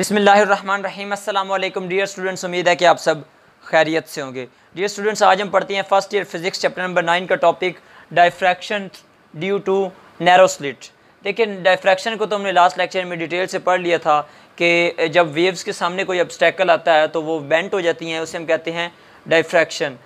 बसमिल अल्लाम dear students उम्मीद है कि आप सब खैरियत से होंगे डियर स्टूडेंट्स आज हम पढ़ते हैं first year physics chapter number nine का topic diffraction due to narrow slit देखिए डाइफ्रैक्शन को तो हमने लास्ट लेक्चर में डिटेल से पढ़ लिया था कि जब वेव्स के सामने कोई ऑब्स्टेकल आता है तो वो बेंट हो जाती हैं उसे हम कहते हैं डाइफ्रैक्शन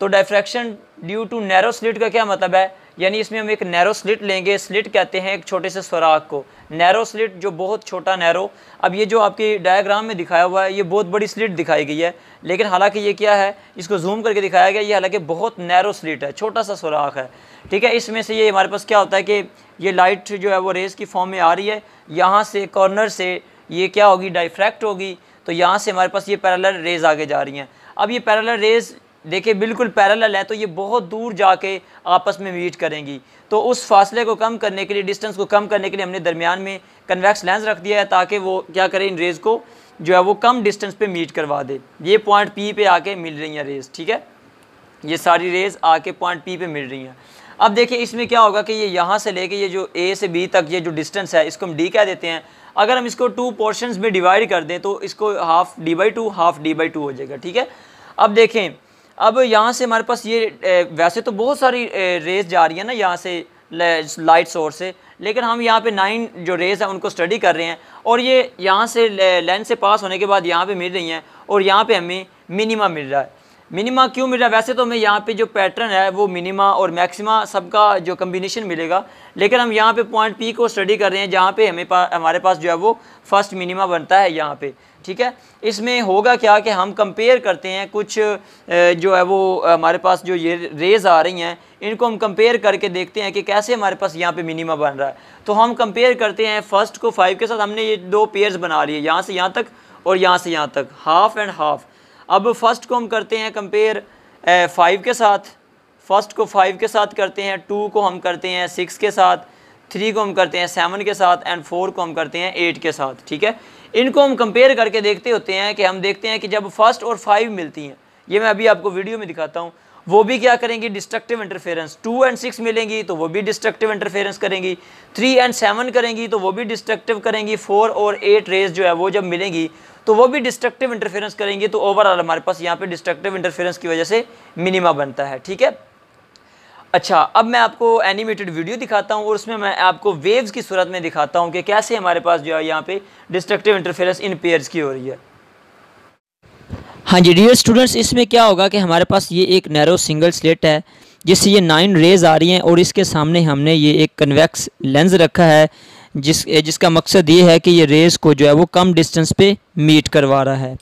तो diffraction due to narrow slit का क्या मतलब है यानी इसमें हम एक नैरो स्लिट लेंगे स्लिट कहते हैं एक छोटे से सुराख को नैरो स्लिट जो बहुत छोटा नैरो अब ये जो आपके डायग्राम में दिखाया हुआ है ये बहुत बड़ी स्लिट दिखाई गई है लेकिन हालांकि ये क्या है इसको जूम करके दिखाया गया ये हालांकि बहुत नैरो स्लिट है छोटा सा सुराख है ठीक है इसमें से ये हमारे पास क्या होता है कि ये लाइट जो है वो रेज़ की फॉर्म में आ रही है यहाँ से कॉर्नर से ये क्या होगी डाइफ्रैक्ट होगी तो यहाँ से हमारे पास ये पैरल रेज़ आगे जा रही हैं अब ये पैरल रेज़ देखिए बिल्कुल पैरेलल है तो ये बहुत दूर जाके आपस में मीट करेंगी तो उस फासले को कम करने के लिए डिस्टेंस को कम करने के लिए हमने दरमियान में कन्वेक्स लेंस रख दिया है ताकि वो क्या करें इन रेज़ को जो है वो कम डिस्टेंस पे मीट करवा दे ये पॉइंट पी पे आके मिल रही हैं रेज़ ठीक है ये सारी रेज़ आके पॉइंट पी पर मिल रही हैं अब देखिए इसमें क्या होगा कि ये यहाँ से लेके ये जो ए से बी तक ये जो डिस्टेंस है इसको हम डी कह देते हैं अगर हम इसको टू पोर्शन में डिवाइड कर दें तो इसको half D by two half D by two हो जाएगा ठीक है अब देखें अब यहाँ से हमारे पास ये वैसे तो बहुत सारी रेस जा रही है ना यहाँ से लाइट सोर्स से लेकिन हम यहाँ पे नाइन जो रेज़ है उनको स्टडी कर रहे हैं और ये यहाँ से लेंस से पास होने के बाद यहाँ पे मिल रही हैं और यहाँ पे हमें मिनिमम मिल रहा है मिनिमा क्यों मिल रहा है वैसे तो हमें यहाँ पे जो पैटर्न है वो मिनिमा और मैक्सिमा सबका जो कम्बिनेशन मिलेगा लेकिन हम यहाँ पे पॉइंट पी को स्टडी कर रहे हैं जहाँ पे हमें पा, हमारे पास जो है वो फर्स्ट मिनिमा बनता है यहाँ पे ठीक है इसमें होगा क्या कि हम कंपेयर करते हैं कुछ जो है वो हमारे पास जो ये रेज़ आ रही हैं इनको हम कंपेयर करके देखते हैं कि कैसे हमारे पास यहाँ पे मिनिमा बन रहा है तो हम कंपेयर करते हैं फर्स्ट को फाइव के साथ हमने ये दो पेयर्स बना लिए यहाँ से यहाँ तक और यहाँ से यहाँ तक हाफ़ एंड हाफ़ अब फर्स्ट को हम करते हैं कंपेयर फाइव के साथ फर्स्ट को फाइव के साथ करते हैं टू को हम करते हैं सिक्स के साथ थ्री को हम करते हैं सेवन के साथ एंड फोर को हम करते हैं एट के साथ ठीक है इनको हम कंपेयर करके देखते होते हैं कि हम देखते हैं कि जब फर्स्ट और फाइव मिलती हैं ये मैं अभी आपको वीडियो में दिखाता हूँ वो भी क्या करेंगी destructive interference two and six मिलेंगी तो वो भी डिस्ट्रक्टिव इंटरफेरेंस करेंगी थ्री एंड सेवन करेंगी तो वो भी डिस्ट्रक्टिव करेंगी फोर और एट रेस जो है वो जब मिलेंगी तो वो भी डिस्ट्रक्टिव इंटरफेरेंस करेंगे तो ओवरऑल हमारे पास यहाँ पे डिस्ट्रक्टिव इंटरफेरेंस की वजह से मिनिमा बनता है ठीक है अच्छा अब मैं आपको एनिमेटेड वीडियो दिखाता हूँ और उसमें मैं आपको वेव्स की सूरत में दिखाता हूँ कि कैसे हमारे पास जो है यहाँ पे डिस्ट्रक्टिव इंटरफेरेंस इन पेयर्स की हो रही है हाँ जी डियर स्टूडेंट्स इसमें क्या होगा कि हमारे पास ये एक नैरो सिंगल स्लेट है जिससे ये नाइन रेज आ रही हैं और इसके सामने हमने ये एक कन्वेक्स लेंस रखा है जिस जिसका मकसद ये है कि ये रेस को जो है वो कम डिस्टेंस पे मीट करवा रहा है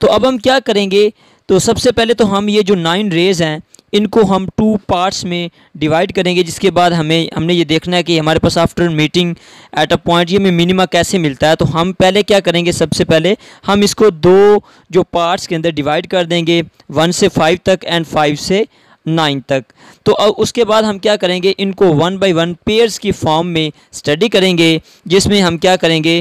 तो अब हम क्या करेंगे तो सबसे पहले तो हम ये जो नाइन रेज हैं इनको हम टू पार्ट्स में डिवाइड करेंगे जिसके बाद हमें हमने ये देखना है कि हमारे पास after meeting at a point ये में मिनिमा कैसे मिलता है तो हम पहले क्या करेंगे सबसे पहले हम इसको दो जो पार्ट्स के अंदर डिवाइड कर देंगे वन से फाइव तक एंड फाइव से नाइन तक तो अब उसके बाद हम क्या करेंगे इनको वन बाई वन पेयर्स की फॉर्म में स्टडी करेंगे जिसमें हम क्या करेंगे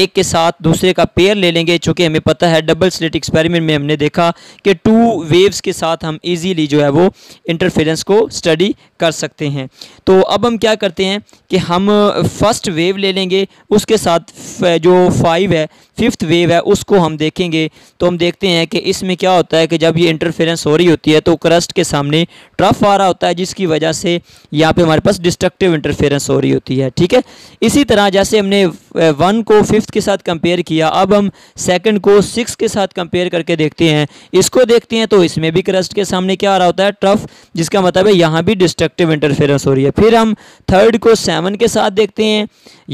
एक के साथ दूसरे का पेयर ले लेंगे चूँकि हमें पता है डबल स्लिट एक्सपेरिमेंट में हमने देखा कि टू वेव्स के साथ हम ईजीली जो है वो इंटरफेरेंस को स्टडी कर सकते हैं तो अब हम क्या करते हैं कि हम फर्स्ट वेव ले लेंगे उसके साथ जो फाइव है फिफ्थ वेव है उसको हम देखेंगे तो हम देखते हैं कि इसमें क्या होता है कि जब ये इंटरफेरेंस हो रही होती है तो क्रस्ट के सामने ट्रफ आ रहा होता है है जिसकी वजह से यहाँ पे हमारे पास डिस्ट्रक्टिव इंटरफेरेंस हो रही होती है ठीक है इसी तरह जैसे हमने वन को फिफ्थ के साथ कंपेयर किया अब हम सेकंड को सिक्स के साथ कंपेयर करके देखते हैं इसको देखते हैं तो इसमें भी क्रस्ट के सामने क्या आ रहा होता है ट्रफ जिसका मतलब है यहाँ भी डिस्ट्रक्टिव इंटरफेरेंस हो रही है फिर हम थर्ड को सेवन के साथ देखते हैं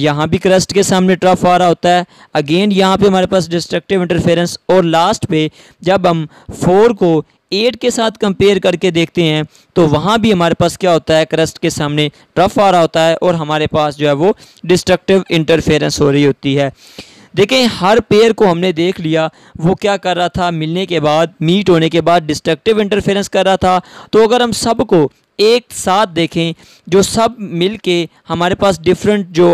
यहाँ भी क्रस्ट के सामने ट्रफ आ रहा होता है अगेन यहाँ पे हमारे पास डिस्ट्रक्टिव इंटरफेरेंस और लास्ट पे जब हम फोर को एट के साथ कंपेयर करके देखते हैं तो वहाँ भी हमारे पास क्या होता है क्रस्ट के सामने ट्रफ आ रहा होता है और हमारे पास जो है वो डिस्ट्रक्टिव इंटरफेरेंस हो रही होती है देखें हर पेयर को हमने देख लिया वो क्या कर रहा था मिलने के बाद मीट होने के बाद डिस्ट्रक्टिव इंटरफेरेंस कर रहा था तो अगर हम सबको एक साथ देखें जो सब मिल के हमारे पास डिफरेंट जो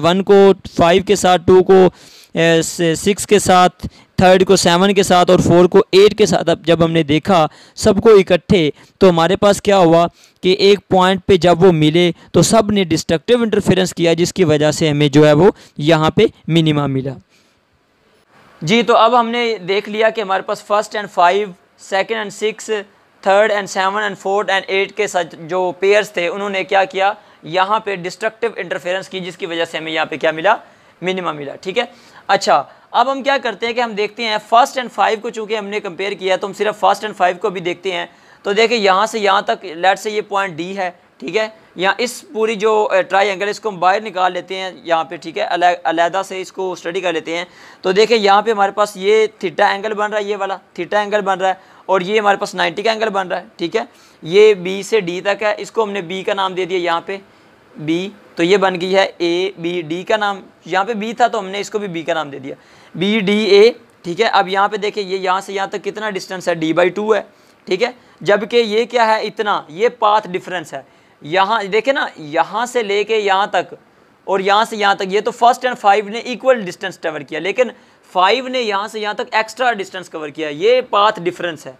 वन को फाइव के साथ टू को सिक्स के साथ थर्ड को सेवन के साथ और फोर को एट के साथ अब जब हमने देखा सबको इकट्ठे तो हमारे पास क्या हुआ कि एक पॉइंट पे जब वो मिले तो सब ने डिस्ट्रक्टिव इंटरफेरेंस किया जिसकी वजह से हमें जो है वो यहाँ पे मिनिमा मिला जी तो अब हमने देख लिया कि हमारे पास first and five second and six third and seven and fourth and eight के साथ जो पेयर्स थे उन्होंने क्या किया यहाँ पे डिस्ट्रक्टिव इंटरफेरेंस की जिसकी वजह से हमें यहाँ पे क्या मिला मिनिमा मिला ठीक है अच्छा अब हम क्या करते हैं कि हम देखते हैं फर्स्ट एंड फाइव को चूँकि हमने कंपेयर किया तो हम सिर्फ फर्स्ट एंड फाइव को भी देखते हैं तो देखिए यहाँ से यहाँ तक लेट से ये पॉइंट डी है ठीक है यहाँ इस पूरी जो ट्राई एंगल इसको हम बाहर निकाल लेते हैं यहाँ पे ठीक है अलहदा से इसको स्टडी कर लेते हैं तो देखिए यहाँ पे हमारे पास ये थीटा एंगल बन रहा है ये वाला थीटा एंगल बन रहा है और ये हमारे पास 90 का एंगल बन रहा है ठीक है ये बी से डी तक है इसको हमने बी का नाम दे दिया यहाँ पे बी तो ये बन गई है ए बी डी का नाम यहाँ पे बी था तो हमने इसको भी बी का नाम दे दिया बी डी ए ठीक है अब यहाँ पे देखिए ये यहाँ से यहाँ तक कितना डिस्टेंस है डी बाई टू है ठीक है जबकि ये क्या है इतना ये पाथ डिफरेंस है यहाँ देखे ना यहाँ से लेके यहाँ तक और यहाँ से यहाँ तक ये तो फर्स्ट एंड फाइव ने इक्वल डिस्टेंस कवर किया लेकिन फाइव ने यहाँ से यहाँ तक एक्स्ट्रा डिस्टेंस कवर किया ये पाथ डिफरेंस है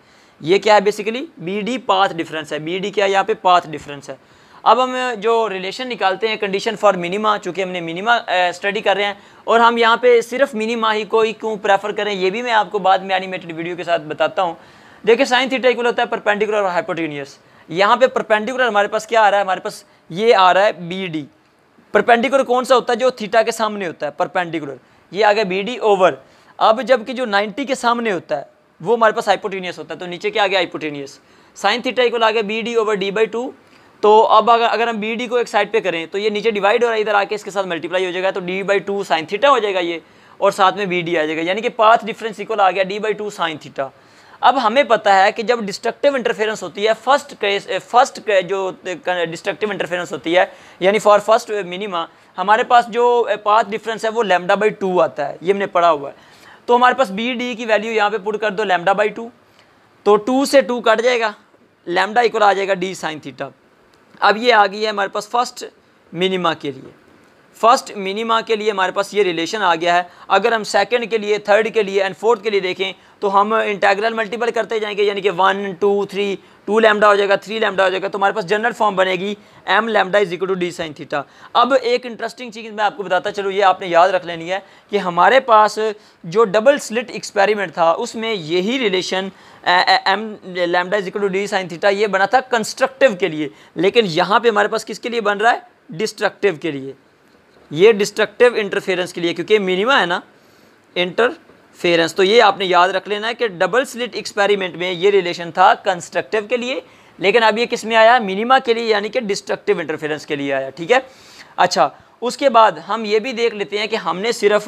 ये क्या है basically B D path difference है बी डी क्या है यहाँ पे पाथ डिफरेंस है अब हम जो रिलेशन निकालते हैं कंडीशन फॉर मिनिमा चूँकि हमने मिनिमा स्टडी कर रहे हैं और हम यहाँ पे सिर्फ मिनिमा ही को ही क्यों प्रेफर करें ये भी मैं आपको बाद में एनिमेटेड वीडियो के साथ बताता हूँ देखिए साइन थीटा इक्वल होता है परपेंडिकुलर और हाइपोटेनियस यहाँ पे परपेंडिकुलर हमारे पास क्या आ रहा है हमारे पास ये आ रहा है बी डी परपेंडिकुलर कौन सा होता है जो थीटा के सामने होता है परपेंडिकुलर ये आ गया बी डी ओवर अब जबकि जो नाइन्टी के सामने होता है वो हमारे पास हाइपोटेनियस होता है तो नीचे क्या आ गया हाइपोटेनियस साइन थीटा इक्वल आ गया B D over D by two तो अब अगर अगर हम बी डी को एक साइड पे करें तो ये नीचे डिवाइड हो रहा है इधर आके इसके साथ मल्टीप्लाई हो जाएगा तो D by two sine theta हो जाएगा ये और साथ में बी डी आ जाएगा यानी कि पाथ डिफरेंस इक्वल आ गया D by two sine theta अब हमें पता है कि जब डिस्ट्रक्टिव इंटरफेरेंस होती है फर्स्ट केस फर्स्ट के जो डिस्ट्रक्टिव इंटरफेरेंस होती है यानी फॉर फर्स्ट मिनिमा हमारे पास जो पाथ डिफरेंस है वो लेमडा बाई टू आता है ये हमने पढ़ा हुआ है तो हमारे पास बी डी की वैल्यू यहाँ पे पुट कर दो लेमडा बाई टू तो टू से टू कट जाएगा लेमडा इक्वल आ जाएगा डी साइन थीटा अब ये आ गई है हमारे पास फर्स्ट मिनिमा के लिए फर्स्ट मिनिमा के लिए हमारे पास ये रिलेशन आ गया है अगर हम सेकंड के लिए थर्ड के लिए एंड फोर्थ के लिए देखें तो हम इंटेग्रल मल्टीपल करते जाएंगे यानी कि one two three two lambda हो जाएगा थ्री लैमडा हो जाएगा तो हमारे पास जनरल फॉर्म बनेगी M lambda is equal to D sine theta अब एक इंटरेस्टिंग चीज़ मैं आपको बताता चलूँ ये आपने याद रख लेनी है कि हमारे पास जो डबल स्लिट एक्सपेरिमेंट था उसमें यही relation M lambda is equal to D sine theta ये बना था कंस्ट्रक्टिव के लिए लेकिन यहाँ पर हमारे पास किसके लिए बन रहा है डिस्ट्रक्टिव के लिए ये डिस्ट्रक्टिव इंटरफेरेंस के लिए क्योंकि मिनिमा है ना इंटरफेरेंस तो ये आपने याद रख लेना है कि डबल स्लिट एक्सपेरिमेंट में ये रिलेशन था कंस्ट्रक्टिव के लिए लेकिन अब ये किस में आया मिनिमा के लिए यानी कि डिस्ट्रक्टिव इंटरफेरेंस के लिए आया ठीक है अच्छा उसके बाद हम ये भी देख लेते हैं कि हमने सिर्फ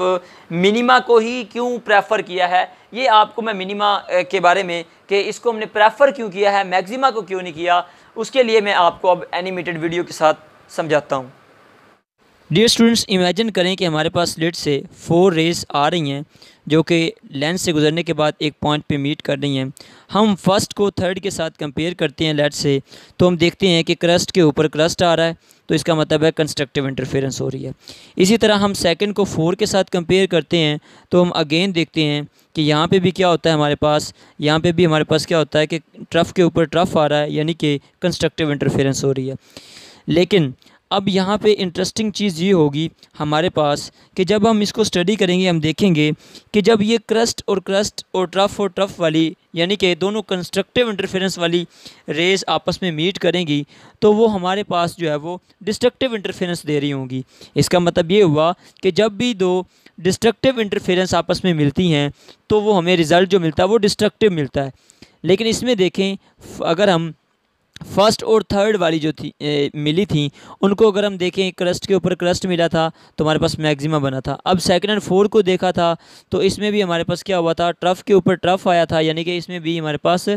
मिनिमा को ही क्यों प्रेफर किया है ये आपको मैं मिनिमा के बारे में कि इसको हमने प्रेफर क्यों किया है मैक्सिमा को क्यों नहीं किया उसके लिए मैं आपको अब एनिमेटेड वीडियो के साथ समझाता हूँ डियर स्टूडेंट्स इमेजिन करें कि हमारे पास लेट से फोर रेस आ रही हैं जो कि लेंस से गुजरने के बाद एक पॉइंट पे मीट कर रही हैं हम फर्स्ट को थर्ड के साथ कंपेयर करते हैं लेट से तो हम देखते हैं कि क्रस्ट के ऊपर क्रस्ट आ रहा है तो इसका मतलब है कंस्ट्रक्टिव इंटरफेरेंस हो रही है इसी तरह हम सेकंड को फोर के साथ कंपेयर करते हैं तो हम अगेन देखते हैं कि यहाँ पे भी क्या होता है हमारे पास यहाँ पे भी हमारे पास क्या होता है कि ट्रफ के ऊपर ट्रफ आ रहा है यानी कि कंस्ट्रक्टिव इंटरफेरेंस हो रही है लेकिन अब यहाँ पे इंटरेस्टिंग चीज़ ये होगी हमारे पास कि जब हम इसको स्टडी करेंगे हम देखेंगे कि जब ये क्रस्ट और क्रस्ट और ट्रफ और ट्रफ वाली यानी कि दोनों कंस्ट्रक्टिव इंटरफेरेंस वाली रेस आपस में मीट करेंगी तो वो हमारे पास जो है वो डिस्ट्रक्टिव इंटरफेरेंस दे रही होंगी इसका मतलब ये हुआ कि जब भी दो डिस्ट्रक्टिव इंटरफेरेंस आपस में मिलती हैं तो वो हमें रिज़ल्ट जो मिलता है वो डिस्ट्रक्टिव मिलता है लेकिन इसमें देखें अगर हम फर्स्ट और थर्ड वाली जो थी ए, मिली थी उनको अगर हम देखें क्रस्ट के ऊपर क्रस्ट मिला था तो हमारे पास मैक्सिमा बना था अब सेकंड एंड फोर्थ को देखा था तो इसमें भी हमारे पास क्या हुआ था ट्रफ के ऊपर ट्रफ आया था यानी कि इसमें भी हमारे पास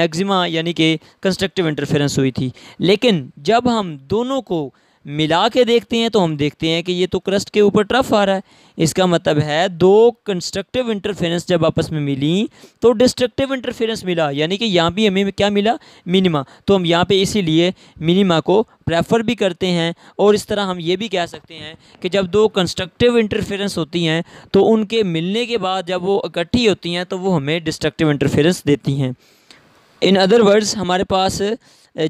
मैक्सिमा यानी कि कंस्ट्रक्टिव इंटरफेरेंस हुई थी लेकिन जब हम दोनों को मिला के देखते हैं तो हम देखते हैं कि ये तो क्रस्ट के ऊपर ट्रफ आ रहा है इसका मतलब है दो कंस्ट्रक्टिव इंटरफेरेंस जब आपस में मिली तो डिस्ट्रक्टिव इंटरफेरेंस मिला यानी कि यहाँ भी हमें क्या मिला मिनिमा तो हम यहाँ पे इसीलिए मिनिमा को प्रेफर भी करते हैं और इस तरह हम ये भी कह सकते हैं कि जब दो कंस्ट्रक्टिव इंटरफेरेंस होती हैं तो उनके मिलने के बाद जब वो इकट्ठी होती हैं तो वो हमें डिस्ट्रक्टिव इंटरफेरेंस देती हैं इन अदर वर्ड्स हमारे पास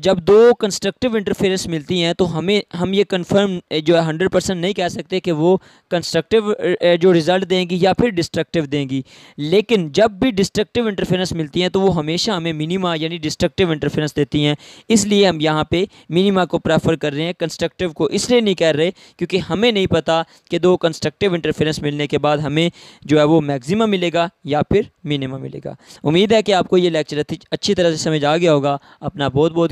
जब दो कंस्ट्रक्टिव इंटरफेरेंस मिलती हैं तो हमें हम ये कंफर्म जो है हंड्रेड परसेंट नहीं कह सकते कि वो कंस्ट्रक्टिव जो रिज़ल्ट देंगी या फिर डिस्ट्रक्टिव देंगी लेकिन जब भी डिस्ट्रक्टिव इंटरफेरेंस मिलती हैं तो वो हमेशा हमें मिनिमा यानी डिस्ट्रक्टिव इंटरफेरेंस देती हैं इसलिए हम यहाँ पर मिनिमा को प्रेफर कर रहे हैं कंस्ट्रक्टिव को इसलिए नहीं कह रहे क्योंकि हमें नहीं पता कि दो कंस्ट्रक्टिव इंटरफेरेंस मिलने के बाद हमें जो है वो मैक्सिमम मिलेगा या फिर मिनिमम मिलेगा उम्मीद है कि आपको ये लेक्चर अच्छी तरह से समझ आ गया होगा अपना बहुत बहुत